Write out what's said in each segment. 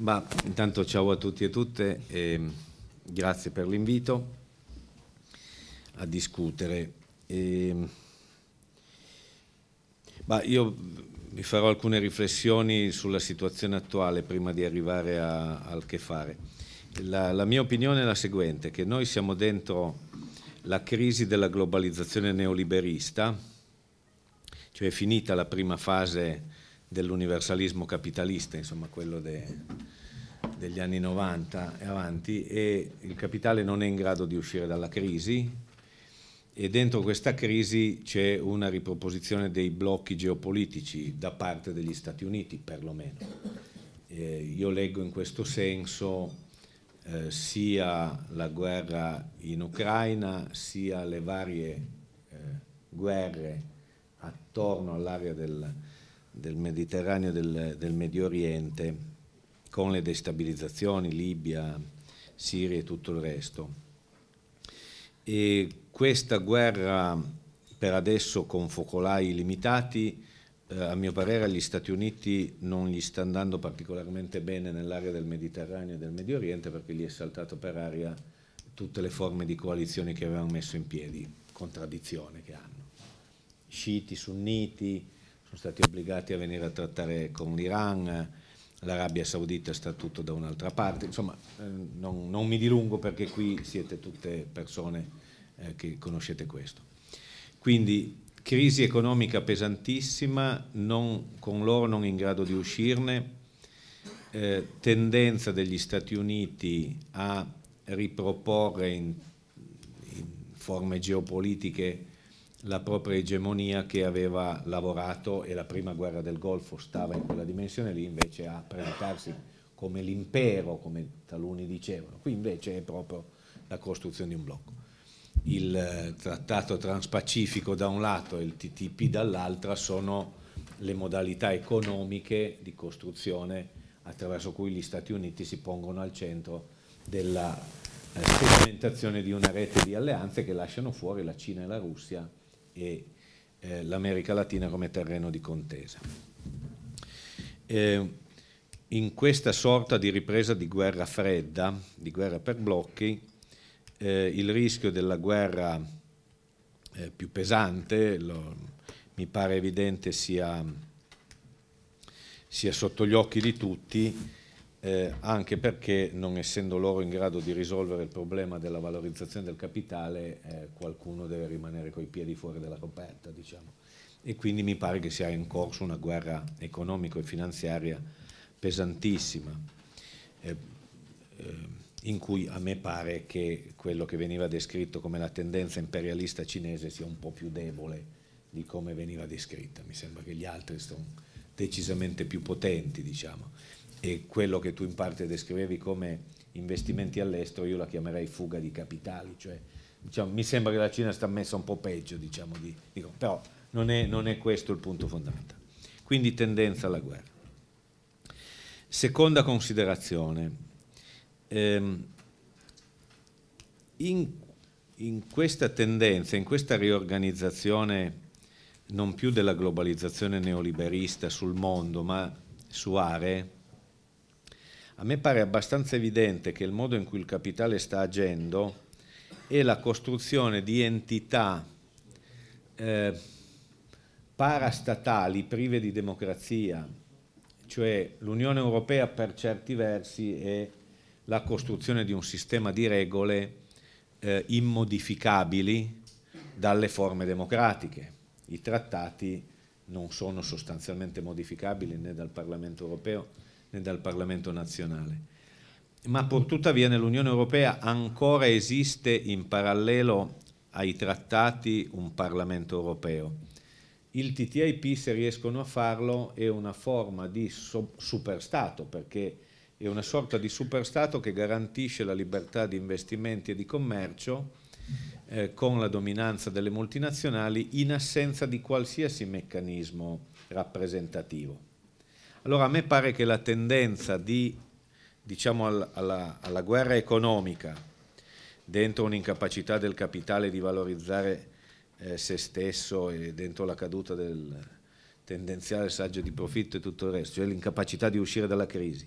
Ma intanto ciao a tutti e tutte e ehm, grazie per l'invito a discutere. E, ehm, ma io vi farò alcune riflessioni sulla situazione attuale prima di arrivare a, al che fare. La, la mia opinione è la seguente, che noi siamo dentro la crisi della globalizzazione neoliberista, cioè è finita la prima fase dell'universalismo capitalista, insomma quello de, degli anni 90 e avanti, e il capitale non è in grado di uscire dalla crisi e dentro questa crisi c'è una riproposizione dei blocchi geopolitici da parte degli Stati Uniti, perlomeno. Eh, io leggo in questo senso eh, sia la guerra in Ucraina, sia le varie eh, guerre attorno all'area del, del Mediterraneo e del, del Medio Oriente con le destabilizzazioni, Libia, Siria e tutto il resto. E questa guerra per adesso con focolai limitati, eh, a mio parere agli Stati Uniti non gli sta andando particolarmente bene nell'area del Mediterraneo e del Medio Oriente perché gli è saltato per aria tutte le forme di coalizioni che avevano messo in piedi, contraddizione che hanno. Sciiti, sunniti, sono stati obbligati a venire a trattare con l'Iran, l'Arabia Saudita sta tutto da un'altra parte, insomma eh, non, non, mi dilungo perché qui siete tutte persone eh, che conoscete questo. Quindi crisi economica pesantissima, non, con loro non in grado di uscirne, eh, tendenza degli Stati Uniti a riproporre in, in forme geopolitiche la propria egemonia che aveva lavorato e la prima guerra del Golfo stava in quella dimensione lì invece a presentarsi come l'impero, come taluni dicevano. Qui invece è proprio la costruzione di un blocco. Il eh, trattato transpacifico da un lato e il TTP dall'altra sono le modalità economiche di costruzione attraverso cui gli Stati Uniti si pongono al centro della eh, sperimentazione di una rete di alleanze che lasciano fuori la Cina e la Russia e eh, l'America Latina come terreno di contesa. Eh, in questa sorta di ripresa di guerra fredda, di guerra per blocchi, eh, il rischio della guerra eh, più pesante lo, mi pare evidente sia, sia, sotto gli occhi di tutti eh, anche perché non essendo loro in grado di risolvere il problema della valorizzazione del capitale, eh, qualcuno deve rimanere coi piedi fuori dalla coperta, diciamo. E quindi mi pare che sia in corso una guerra economico e finanziaria pesantissima, eh, eh, in cui a me pare che quello che veniva descritto come la tendenza imperialista cinese sia un po' più debole di come veniva descritta. Mi sembra che gli altri sono decisamente più potenti, diciamo e quello che tu in parte descrivevi come investimenti all'estero io la chiamerei fuga di capitali, cioè, diciamo, mi sembra che la Cina sta messa un po' peggio, diciamo, di, dico, però non è, non è questo il punto fondamentale. Quindi tendenza alla guerra. Seconda considerazione, ehm, in, in questa tendenza, in questa riorganizzazione non più della globalizzazione neoliberista sul mondo, ma su aree, a me pare abbastanza evidente che il modo in cui il capitale sta agendo è la costruzione di entità eh, parastatali prive di democrazia, cioè l'Unione Europea per certi versi è la costruzione di un sistema di regole eh, immodificabili dalle forme democratiche. I trattati non sono sostanzialmente modificabili né dal Parlamento europeo né dal Parlamento nazionale. Ma purtuttavia nell'Unione Europea ancora esiste in parallelo ai trattati un Parlamento Europeo. Il TTIP, se riescono a farlo, è una forma di so superstato, perché è una sorta di superstato che garantisce la libertà di investimenti e di commercio eh, con la dominanza delle multinazionali in assenza di qualsiasi meccanismo rappresentativo. Allora a me pare che la tendenza di, diciamo, al, alla, alla, guerra economica dentro un'incapacità del capitale di valorizzare eh, se stesso e dentro la caduta del tendenziale saggio di profitto e tutto il resto, cioè l'incapacità di uscire dalla crisi,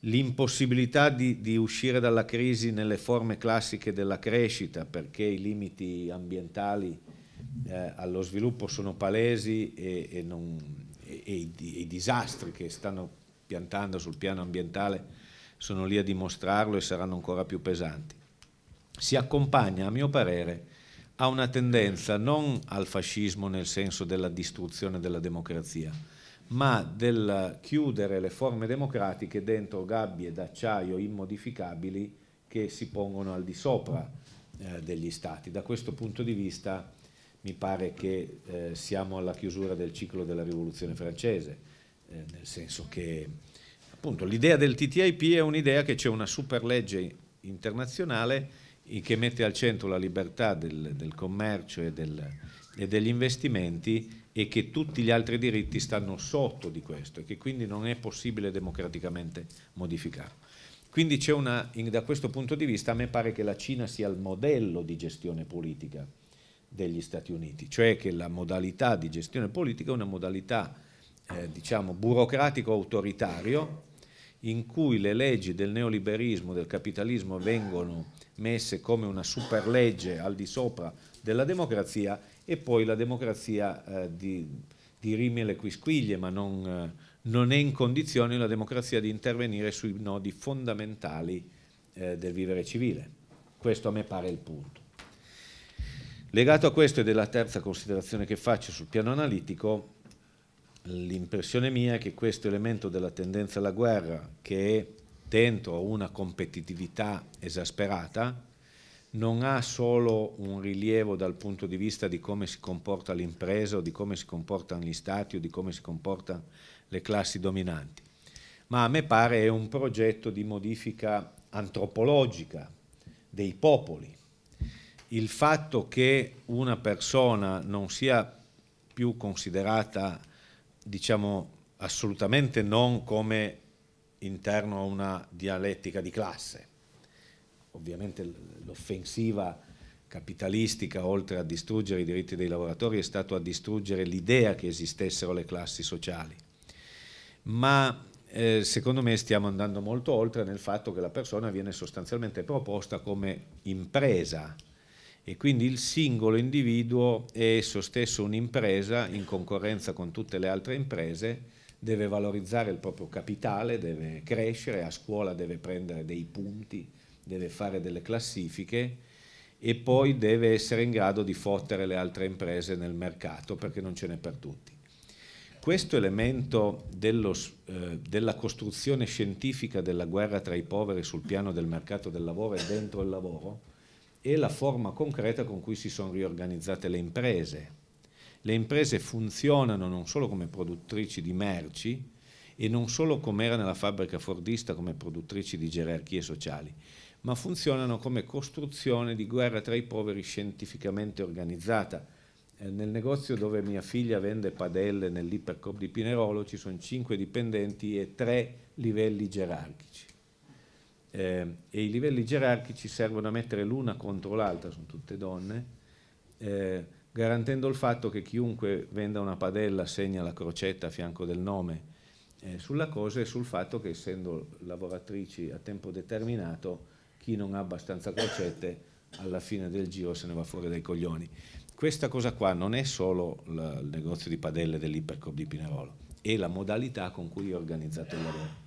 l'impossibilità di, di uscire dalla crisi nelle forme classiche della crescita perché i limiti ambientali eh, allo sviluppo sono palesi e, e non, i, i disastri che stanno piantando sul piano ambientale sono lì a dimostrarlo e saranno ancora più pesanti, si accompagna, a mio parere, a una tendenza non al fascismo nel senso della distruzione della democrazia, ma del chiudere le forme democratiche dentro gabbie d'acciaio immodificabili che si pongono al di sopra eh, degli stati. Da questo punto di vista mi pare che eh, siamo alla chiusura del ciclo della rivoluzione francese, eh, nel senso che appunto l'idea del TTIP è un'idea che c'è una super legge internazionale che mette al centro la libertà del, del commercio e, del, e, degli investimenti e che tutti gli altri diritti stanno sotto di questo e che quindi non è possibile democraticamente modificarlo. Quindi una, in, da questo punto di vista a me pare che la Cina sia il modello di gestione politica degli Stati Uniti, cioè che la modalità di gestione politica è una modalità eh, diciamo, burocratico-autoritario in cui le leggi del neoliberismo, del capitalismo vengono messe come una superlegge al di sopra della democrazia e poi la democrazia eh, di, di rime le quisquiglie, ma non, eh, non, è in condizione la democrazia di intervenire sui nodi fondamentali eh, del vivere civile. Questo a me pare il punto. Legato a questo e della terza considerazione che faccio sul piano analitico, l'impressione mia è che questo elemento della tendenza alla guerra che è dentro una competitività esasperata non ha solo un rilievo dal punto di vista di come si comporta l'impresa o di come si comportano gli stati o di come si comportano le classi dominanti, ma a me pare è un progetto di modifica antropologica dei popoli, il fatto che una persona non sia più considerata, diciamo, assolutamente non come interno a una dialettica di classe. Ovviamente l'offensiva capitalistica, oltre a distruggere i diritti dei lavoratori, è stato a distruggere l'idea che esistessero le classi sociali. Ma eh, secondo me stiamo andando molto oltre nel fatto che la persona viene sostanzialmente proposta come impresa, e quindi il singolo individuo è esso stesso un'impresa in concorrenza con tutte le altre imprese, deve valorizzare il proprio capitale, deve crescere, a scuola deve prendere dei punti, deve fare delle classifiche e poi deve essere in grado di fottere le altre imprese nel mercato perché non ce n'è per tutti. Questo elemento dello, eh, della costruzione scientifica della guerra tra i poveri sul piano del mercato del lavoro e dentro il lavoro, e la forma concreta con cui si sono riorganizzate le imprese. Le imprese funzionano non solo come produttrici di merci e non solo come era nella fabbrica fordista come produttrici di gerarchie sociali, ma funzionano come costruzione di guerra tra i poveri scientificamente organizzata. Eh, nel negozio dove mia figlia vende padelle nell'Ipercop di Pinerolo ci sono cinque dipendenti e tre livelli gerarchici eh, e i livelli gerarchici servono a mettere l'una contro l'altra, sono tutte donne, eh, garantendo il fatto che chiunque venda una padella segna la crocetta a fianco del nome eh, sulla cosa e sul fatto che essendo lavoratrici a tempo determinato chi non ha abbastanza crocette alla fine del giro se ne va fuori dai coglioni. Questa cosa qua non è solo la, il negozio di padelle dell'Ipercop di Pinerolo, è la modalità con cui è organizzato il lavoro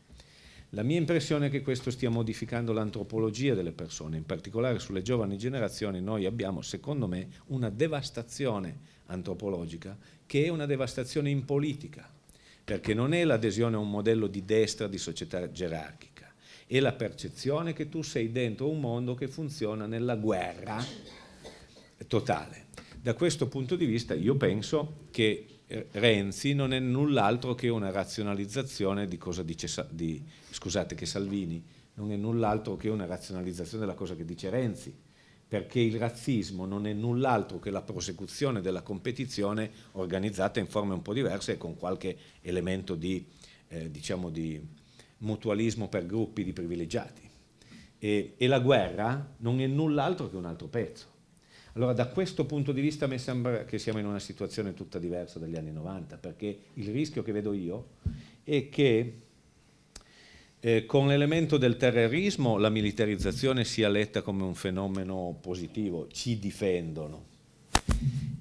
la mia impressione è che questo stia modificando l'antropologia delle persone, in particolare sulle giovani generazioni noi abbiamo, secondo me, una devastazione antropologica che è una devastazione in politica, perché non è l'adesione a un modello di destra di società gerarchica, è la percezione che tu sei dentro un mondo che funziona nella guerra totale. Da questo punto di vista io penso che eh, Renzi non è null'altro che una razionalizzazione di cosa dice di, scusate che Salvini non è null'altro che una razionalizzazione della cosa che dice Renzi, perché il razzismo non è null'altro che la prosecuzione della competizione organizzata in forme un po' diverse e con qualche elemento di, eh, diciamo di mutualismo per gruppi di privilegiati. E, e la guerra non è null'altro che un altro pezzo allora da questo punto di vista mi sembra che siamo in una situazione tutta diversa dagli anni 90, perché il rischio che vedo io è che eh, con l'elemento del terrorismo la militarizzazione sia letta come un fenomeno positivo, ci difendono,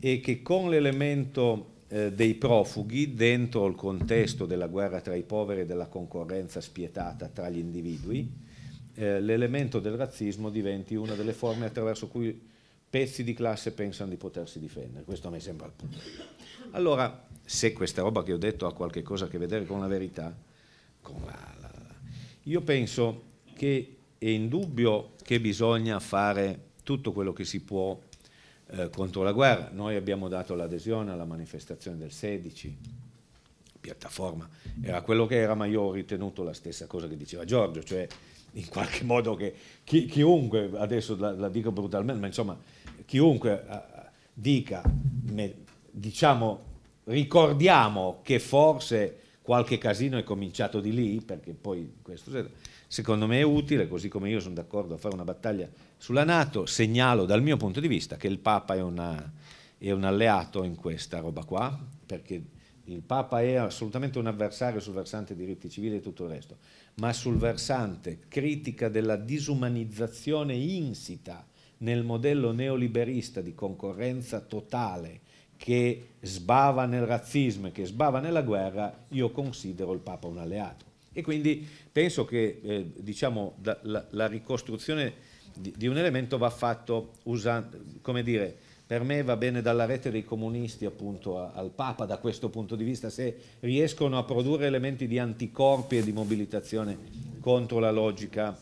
e che con l'elemento eh, dei profughi dentro il contesto della guerra tra i poveri e della concorrenza spietata tra gli individui, eh, l'elemento del razzismo diventi una delle forme attraverso cui pezzi di classe pensano di potersi difendere, questo a me sembra il punto. Allora, se questa roba che ho detto ha qualche cosa a che vedere con la verità, con la, la, la, io penso che è indubbio che bisogna fare tutto quello che si può eh, contro la guerra. Noi abbiamo dato l'adesione alla manifestazione del 16, piattaforma, era quello che era, ma io ho ritenuto la stessa cosa che diceva Giorgio, cioè in qualche modo che chi, chiunque, adesso la, la, dico brutalmente, ma insomma, chiunque uh, dica, me, diciamo, ricordiamo che forse qualche casino è cominciato di lì, perché poi questo secondo me è utile, così come io sono d'accordo a fare una battaglia sulla Nato, segnalo dal mio punto di vista che il Papa è, una, è un alleato in questa roba qua, perché il Papa è assolutamente un avversario sul versante diritti civili e tutto il resto, ma sul versante critica della disumanizzazione insita nel modello neoliberista di concorrenza totale che sbava nel razzismo e che sbava nella guerra, io considero il Papa un alleato. E quindi penso che eh, diciamo, da, la, la, ricostruzione di, di, un elemento va fatto usando, come dire, per me va bene dalla rete dei comunisti appunto a, al Papa da questo punto di vista, se riescono a produrre elementi di anticorpi e di mobilitazione contro la logica,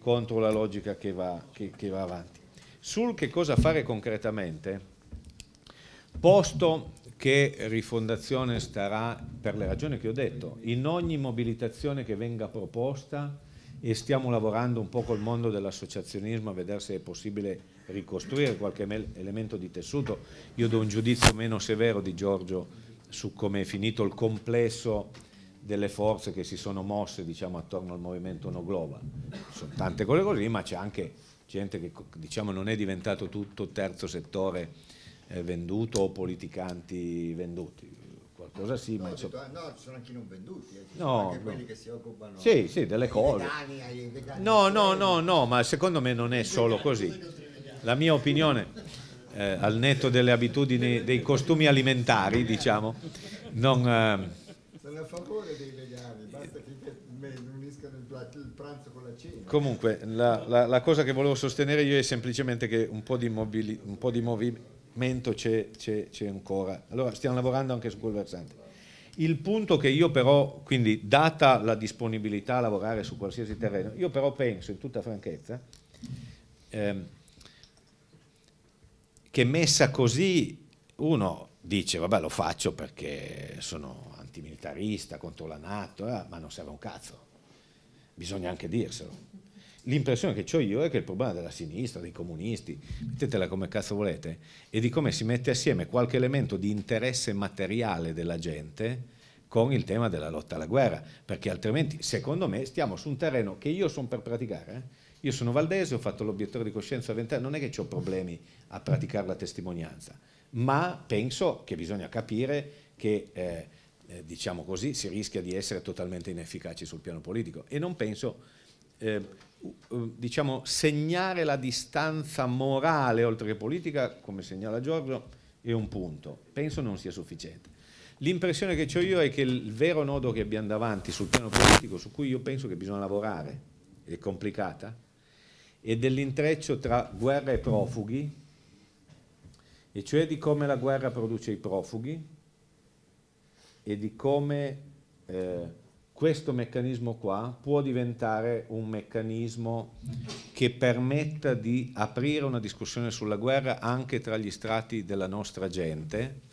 contro la logica che, va, che, che, va, avanti. Sul che cosa fare concretamente, posto che Rifondazione starà, per le ragioni che ho detto, in ogni mobilitazione che venga proposta e stiamo lavorando un po' col mondo dell'associazionismo a vedere se è possibile ricostruire qualche elemento di tessuto. Io do un giudizio meno severo di Giorgio su come è finito il complesso delle forze che si sono mosse diciamo, attorno al movimento No Global. Sono tante cose così, ma c'è anche gente che diciamo, non è diventato tutto terzo settore eh, venduto o politicanti venduti. Qualcosa sì, no, ma... Insomma... No, ci sono anche i non venduti, eh, ci no, sono anche no. quelli che si occupano... Sì, sì, delle cose. Vegani, vegani no, no, no, no, ma secondo me non è solo così la mia opinione eh, al netto delle abitudini, dei costumi alimentari, diciamo, non... Eh... Sono a favore dei vegani, basta che uniscano il, pranzo con la cena. Comunque, la, la, la, cosa che volevo sostenere io è semplicemente che un po' di, mobili, un po di movimento c'è, ancora. Allora, stiamo lavorando anche su quel versante. Il punto che io però, quindi data la disponibilità a lavorare su qualsiasi terreno, io però penso in tutta franchezza, ehm, che messa così uno dice vabbè lo faccio perché sono antimilitarista contro la Nato, eh, ma non serve un cazzo, bisogna anche dirselo. L'impressione che ho io è che il problema della sinistra, dei comunisti, mettetela come cazzo volete, è di come si mette assieme qualche elemento di interesse materiale della gente con il tema della lotta alla guerra, perché altrimenti secondo me stiamo su un terreno che io sono per praticare, eh, io sono valdese, ho fatto l'obiettore di coscienza a 20 anni, non è che ho problemi a praticare la testimonianza, ma penso che bisogna capire che, eh, eh, diciamo così, si rischia di essere totalmente inefficaci sul piano politico e non penso, eh, diciamo, segnare la distanza morale oltre che politica, come segnala Giorgio, è un punto, penso non sia sufficiente. L'impressione che ho io è che il vero nodo che abbiamo davanti sul piano politico, su cui io penso che bisogna lavorare, è complicata, e dell'intreccio tra guerra e profughi, e cioè di come la guerra produce i profughi e di come eh, questo meccanismo qua può diventare un meccanismo che permetta di aprire una discussione sulla guerra anche tra gli strati della nostra gente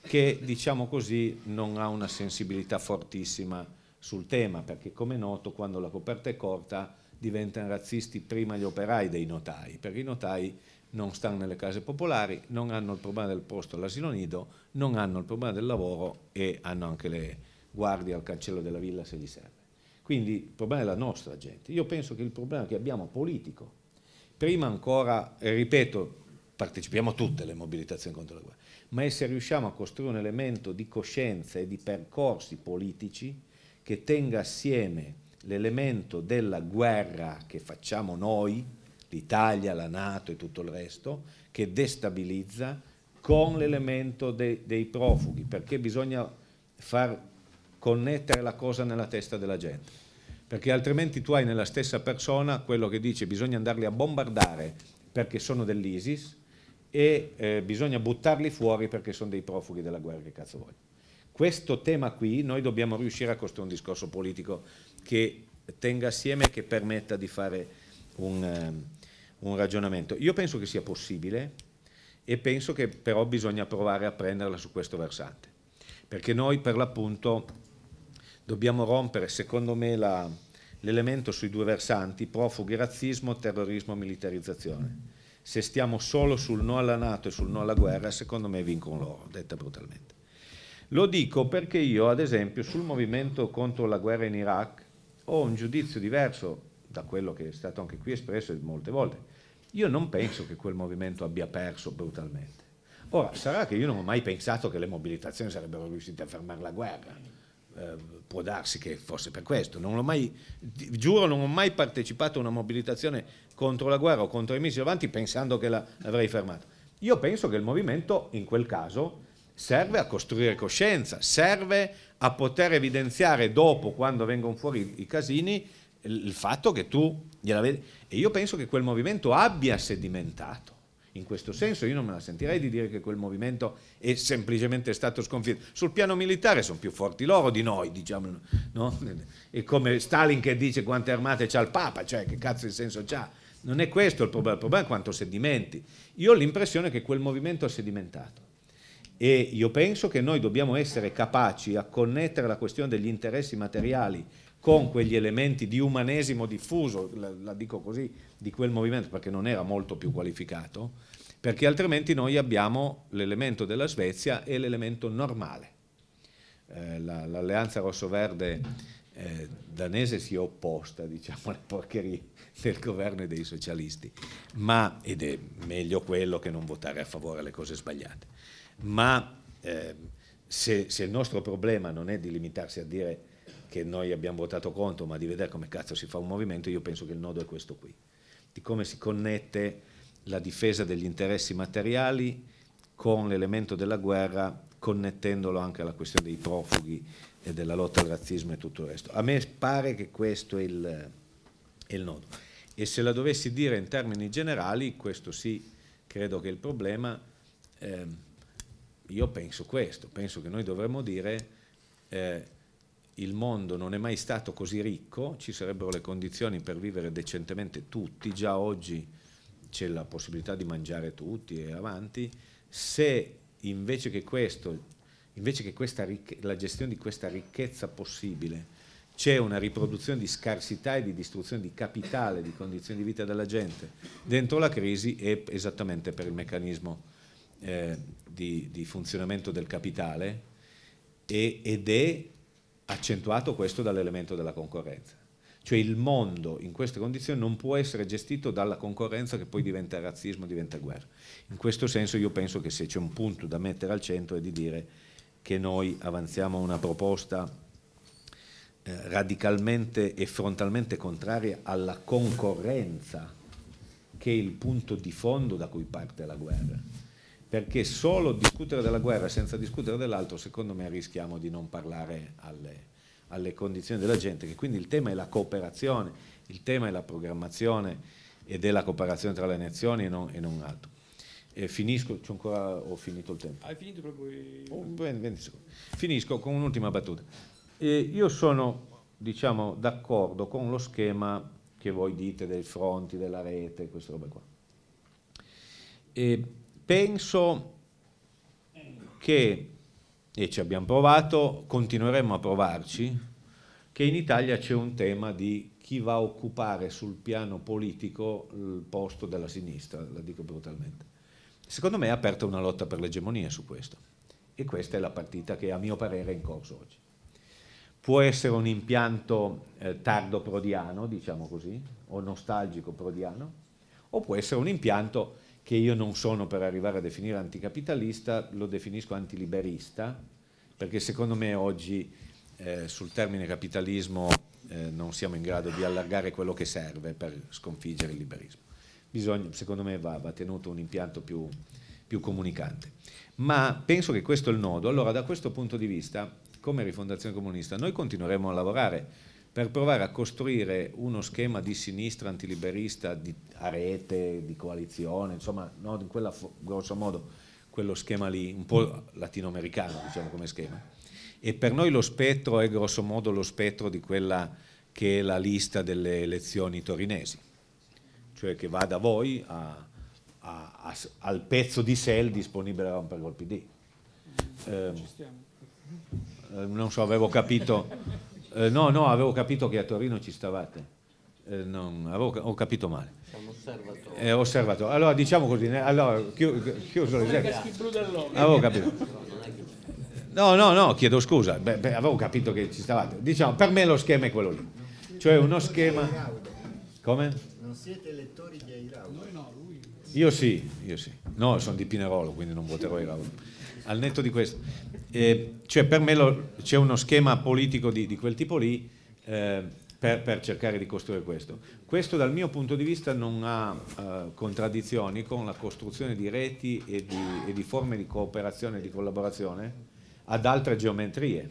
che diciamo così non ha una sensibilità fortissima sul tema perché come è noto quando la coperta è corta diventano razzisti prima gli operai dei notai, perché i notai non stanno nelle case popolari, non hanno il problema del posto all'asilo nido, non hanno il problema del lavoro e hanno anche le guardie al cancello della villa se gli serve. Quindi il problema è la nostra gente. Io penso che il problema che abbiamo politico, prima ancora, ripeto, partecipiamo a tutte le mobilitazioni contro la guerra, ma è se riusciamo a costruire un elemento di coscienza e di percorsi politici che tenga assieme l'elemento della guerra che facciamo noi, l'Italia, la Nato e tutto il resto, che destabilizza con l'elemento de dei profughi, perché bisogna far connettere la cosa nella testa della gente, perché altrimenti tu hai nella stessa persona quello che dice bisogna andarli a bombardare perché sono dell'ISIS e eh, bisogna buttarli fuori perché sono dei profughi della guerra che cazzo vuoi. Questo tema qui noi dobbiamo riuscire a costruire un discorso politico che tenga assieme e che permetta di fare un, ehm, un ragionamento. Io penso che sia possibile e penso che però bisogna provare a prenderla su questo versante, perché noi per l'appunto dobbiamo rompere, secondo me, la, l'elemento sui due versanti, profughi, razzismo, terrorismo, militarizzazione. Se stiamo solo sul no alla Nato e sul no alla guerra, secondo me vincono loro, detta brutalmente. Lo dico perché io, ad esempio, sul movimento contro la guerra in Iraq ho un giudizio diverso da quello che è stato anche qui espresso molte volte. Io non penso che quel movimento abbia perso brutalmente. Ora, sarà che io non ho mai pensato che le mobilitazioni sarebbero riuscite a fermare la guerra. Eh, può darsi che fosse per questo. Non mai, giuro, non ho mai partecipato a una mobilitazione contro la guerra o contro i missili avanti pensando che la, l'avrei fermata. Io penso che il movimento, in quel caso, serve a costruire coscienza, serve a poter evidenziare dopo, quando vengono fuori i casini, il fatto che tu gliela vedi. E io penso che quel movimento abbia sedimentato. In questo senso io non me la sentirei di dire che quel movimento è semplicemente stato sconfitto. Sul piano militare sono più forti loro di noi, diciamo. No? È come Stalin che dice quante armate c'ha il Papa, cioè che cazzo di senso c'ha. Non è questo il problema, il problema è quanto sedimenti. Io ho l'impressione che quel movimento ha sedimentato e io penso che noi dobbiamo essere capaci a connettere la questione degli interessi materiali con quegli elementi di umanesimo diffuso, la, la dico così, di quel movimento perché non era molto più qualificato, perché altrimenti noi abbiamo l'elemento della Svezia e l'elemento normale. Eh, l'alleanza rosso-verde eh, danese si è opposta diciamo, alle porcherie del governo e dei socialisti, ma ed è meglio quello che non votare a favore delle cose sbagliate ma eh, se, se il nostro problema non è di limitarsi a dire che noi abbiamo votato contro, ma di vedere come cazzo si fa un movimento, io penso che il nodo è questo qui, di come si connette la difesa degli interessi materiali con l'elemento della guerra, connettendolo anche alla questione dei profughi e della lotta al razzismo e tutto il resto. A me pare che questo è il, è il nodo. E se la dovessi dire in termini generali, questo sì, credo che il problema... Eh, io penso questo, penso che noi dovremmo dire eh, il mondo non è mai stato così ricco, ci sarebbero le condizioni per vivere decentemente tutti, già oggi c'è la possibilità di mangiare tutti e avanti, se invece che, questo, invece che questa la gestione di questa ricchezza possibile c'è una riproduzione di scarsità e di distruzione di capitale, di condizioni di vita della gente dentro la crisi è esattamente per il meccanismo eh, di, di, funzionamento del capitale e, ed è accentuato questo dall'elemento della concorrenza. Cioè il mondo in queste condizioni non può essere gestito dalla concorrenza che poi diventa razzismo, diventa guerra. In questo senso io penso che se c'è un punto da mettere al centro è di dire che noi avanziamo una proposta eh, radicalmente e frontalmente contraria alla concorrenza che è il punto di fondo da cui parte la guerra perché solo discutere della guerra senza discutere dell'altro, secondo me rischiamo di non parlare alle, alle, condizioni della gente, che quindi il tema è la cooperazione, il tema è la programmazione e della cooperazione tra le nazioni e non, e non altro. E finisco, ancora, ho finito il tempo. Hai finito proprio i... Oh, 20 secondi. Finisco con un'ultima battuta. E io sono, diciamo, d'accordo con lo schema che voi dite dei fronti, della rete, questa roba qua. E penso che, e ci abbiamo provato, continueremo a provarci, che in Italia c'è un tema di chi va a occupare sul piano politico il posto della sinistra, la dico brutalmente. Secondo me è aperta una lotta per l'egemonia su questo e questa è la partita che a mio parere è in corso oggi. Può essere un impianto eh, tardo prodiano, diciamo così, o nostalgico prodiano, o può essere un impianto che io non sono per arrivare a definire anticapitalista, lo definisco antiliberista, perché secondo me oggi eh, sul termine capitalismo eh, non siamo in grado di allargare quello che serve per sconfiggere il liberismo. Bisogna, secondo me va, va tenuto un impianto più, più comunicante. Ma penso che questo è il nodo. Allora, da questo punto di vista, come Rifondazione Comunista, noi continueremo a lavorare per provare a costruire uno schema di sinistra antiliberista di, a rete, di coalizione, insomma, no, in quella, grosso modo quello schema lì, un po' latinoamericano diciamo come schema. E per noi lo spettro è grosso modo lo spettro di quella che è la lista delle elezioni torinesi, cioè che va da voi a, a, a, al pezzo di SEL disponibile a rompere col PD. Ehm, eh, non so, avevo capito eh, no, no, avevo capito che a Torino ci stavate. Eh, non, avevo, ho capito male. Osservatore. Eh, osservatore. Allora diciamo così, ne, allora, chiuso l'esempio. Avevo capito. No, no, no, chiedo scusa, beh, beh, avevo capito che ci stavate. Diciamo, per me lo schema è quello lì. Cioè uno schema... Come? Non siete elettori di Airaudo? Io sì, io sì. No, sono di Pinerolo, quindi non voterò Airaudo al netto di questo, eh, cioè per me lo, c'è uno schema politico di, di quel tipo lì eh, per, per, cercare di costruire questo. Questo dal mio punto di vista non ha eh, contraddizioni con la costruzione di reti e di, e di forme di cooperazione e di collaborazione ad altre geometrie,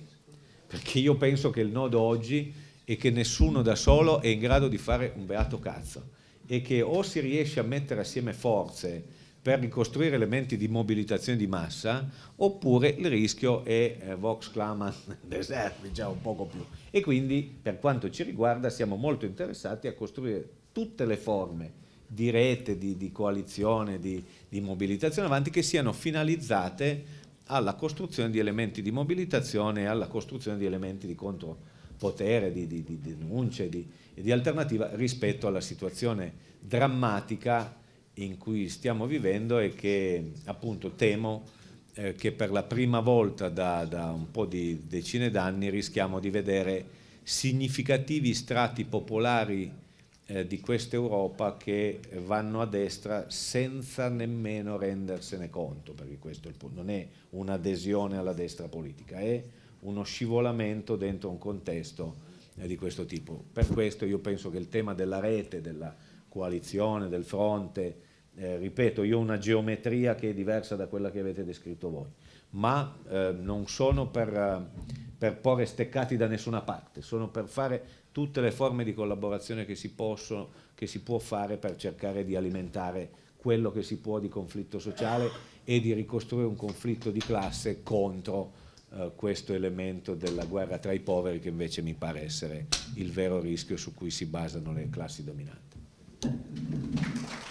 perché io penso che il nodo oggi è che nessuno da solo è in grado di fare un beato cazzo e che o si riesce a mettere assieme forze, per ricostruire elementi di mobilitazione di massa, oppure il rischio è eh, Vox Claman deserti, già un poco più. E quindi, per quanto ci riguarda, siamo molto interessati a costruire tutte le forme di rete, di, di coalizione, di, di mobilitazione avanti che siano finalizzate alla costruzione di elementi di mobilitazione e alla costruzione di elementi di contropotere, di, di, di denunce e di, di alternativa rispetto alla situazione drammatica in cui stiamo vivendo e che appunto temo eh, che per la prima volta da, da un po' di decine d'anni rischiamo di vedere significativi strati popolari eh, di questa Europa che vanno a destra senza nemmeno rendersene conto, perché questo è non è un'adesione alla destra politica, è uno scivolamento dentro un contesto eh, di questo tipo. Per questo io penso che il tema della rete, della coalizione, del fronte, eh, ripeto, io ho una geometria che è diversa da quella che avete descritto voi, ma eh, non sono per, eh, per porre steccati da nessuna parte, sono per fare tutte le forme di collaborazione che si, possono, che si può fare per cercare di alimentare quello che si può di conflitto sociale e di ricostruire un conflitto di classe contro eh, questo elemento della guerra tra i poveri che invece mi pare essere il vero rischio su cui si basano le classi dominanti.